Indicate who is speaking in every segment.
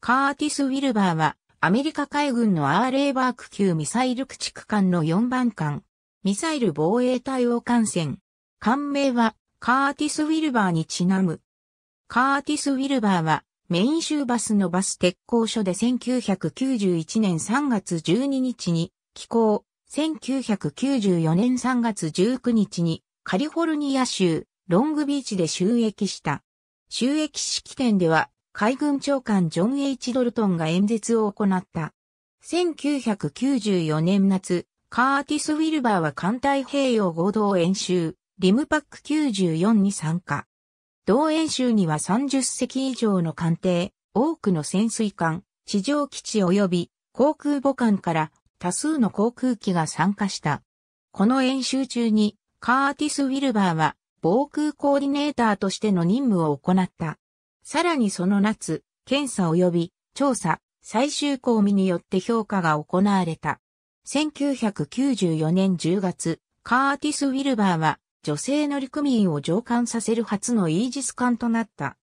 Speaker 1: カーティス・ウィルバーは、アメリカ海軍のアーレイバーク級ミサイル駆逐艦の4番艦、ミサイル防衛隊を艦船。艦名は、カーティス・ウィルバーにちなむ。カーティス・ウィルバーは、メイン州バスのバス鉄工所で1991年3月12日に寄港、1994年3月19日にカリフォルニア州ロングビーチで収益した。収益式典では海軍長官ジョン・ H・ ドルトンが演説を行った。1994年夏、カーティス・ウィルバーは艦隊併用合同演習、リムパック94に参加。同演習には30隻以上の艦艇、多くの潜水艦、地上基地及び航空母艦から多数の航空機が参加した。この演習中にカーティス・ウィルバーは防空コーディネーターとしての任務を行った。さらにその夏、検査及び調査、最終公務によって評価が行われた。1994年10月、カーティス・ウィルバーは女性乗組員を乗艦させる初のイージス艦となった。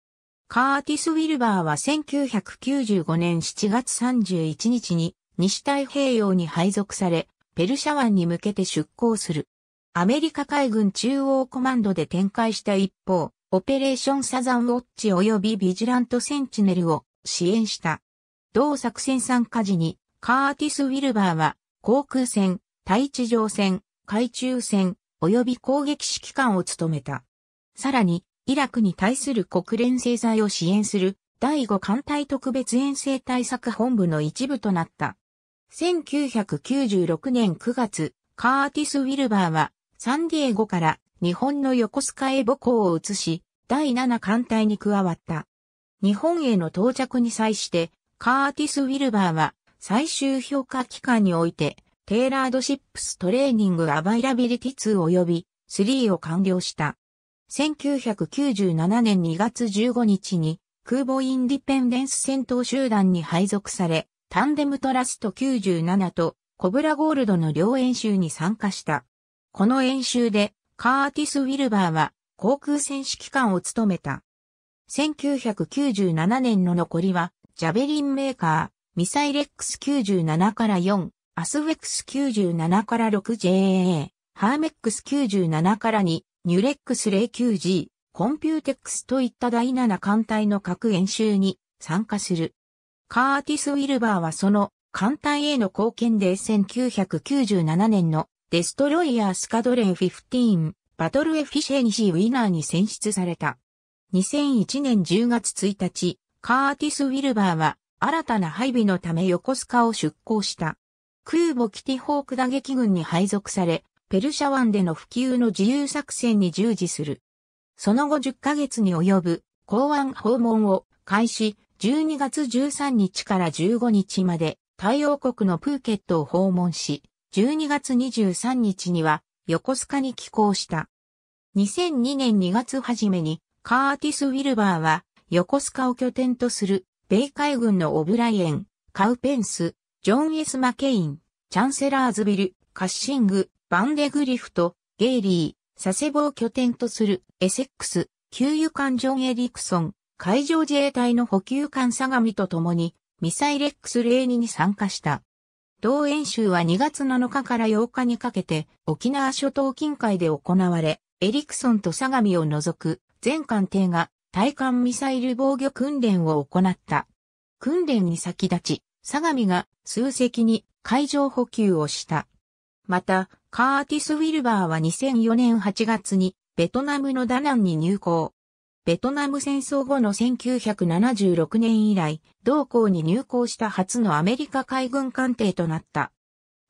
Speaker 1: カーティス・ウィルバーは1995年7月31日に西太平洋に配属され、ペルシャ湾に向けて出港する。アメリカ海軍中央コマンドで展開した一方、オペレーションサザンウォッチ及びビジラントセンチネルを支援した。同作戦参加時に、カーティス・ウィルバーは、航空戦、対地上戦、海中戦、及び攻撃指揮官を務めた。さらに、イラクに対する国連制裁を支援する第5艦隊特別遠征対策本部の一部となった。1996年9月、カーティス・ウィルバーはサンディエゴから日本の横須賀へ母校を移し、第7艦隊に加わった。日本への到着に際して、カーティス・ウィルバーは最終評価期間において、テーラードシップストレーニングアバイラビリティ2及び3を完了した。1997年2月15日に空母インディペンデンス戦闘集団に配属され、タンデムトラスト97とコブラゴールドの両演習に参加した。この演習でカーティス・ウィルバーは航空戦士機関を務めた。1997年の残りは、ジャベリンメーカー、ミサイレックス97から4、アスウェックス97から 6JA、ハーメックス97から2、ニュレックス 09G、コンピューテックスといった第7艦隊の各演習に参加する。カーティス・ウィルバーはその艦隊への貢献で1997年のデストロイヤースカドレン15、バトルエフィシェンシーウィナーに選出された。2001年10月1日、カーティス・ウィルバーは新たな配備のため横須賀を出港した。空母キティホーク打撃軍に配属され、ペルシャ湾での普及の自由作戦に従事する。その後10ヶ月に及ぶ港湾訪問を開始、12月13日から15日まで、太陽国のプーケットを訪問し、12月23日には横須賀に寄港した。2002年2月初めにカーティス・ウィルバーは横須賀を拠点とする米海軍のオブライエン、カウペンス、ジョン・エス・マケイン、チャンセラーズビル、カッシング、バンデグリフト、ゲイリー、佐世保を拠点とするエセックス、給油艦ジョン・エリクソン、海上自衛隊の補給艦相模と共にミサイレックス02に参加した。同演習は2月7日から8日にかけて沖縄諸島近海で行われ、エリクソンと相模を除く全艦艇が対艦ミサイル防御訓練を行った。訓練に先立ち、相模が数隻に海上補給をした。また、カーティス・ウィルバーは2004年8月にベトナムのダナンに入港。ベトナム戦争後の1976年以来、同校に入校した初のアメリカ海軍艦艇となった。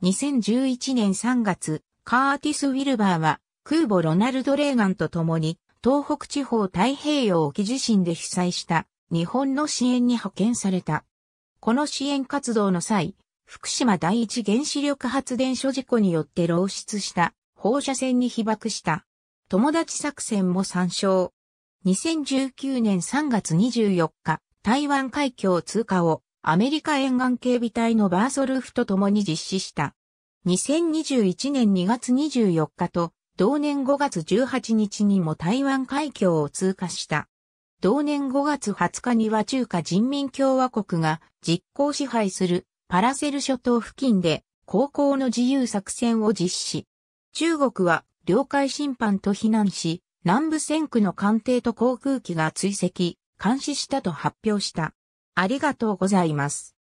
Speaker 1: 2011年3月、カーティス・ウィルバーは空母ロナルド・レーガンと共に東北地方太平洋沖地震で被災した日本の支援に派遣された。この支援活動の際、福島第一原子力発電所事故によって漏出した放射線に被爆した。友達作戦も参照。2019年3月24日、台湾海峡通過をアメリカ沿岸警備隊のバーソルーフと共に実施した。2021年2月24日と同年5月18日にも台湾海峡を通過した。同年5月20日には中華人民共和国が実行支配するパラセル諸島付近で航行の自由作戦を実施。中国は領海侵犯と非難し、南部戦区の艦艇と航空機が追跡、監視したと発表した。ありがとうございます。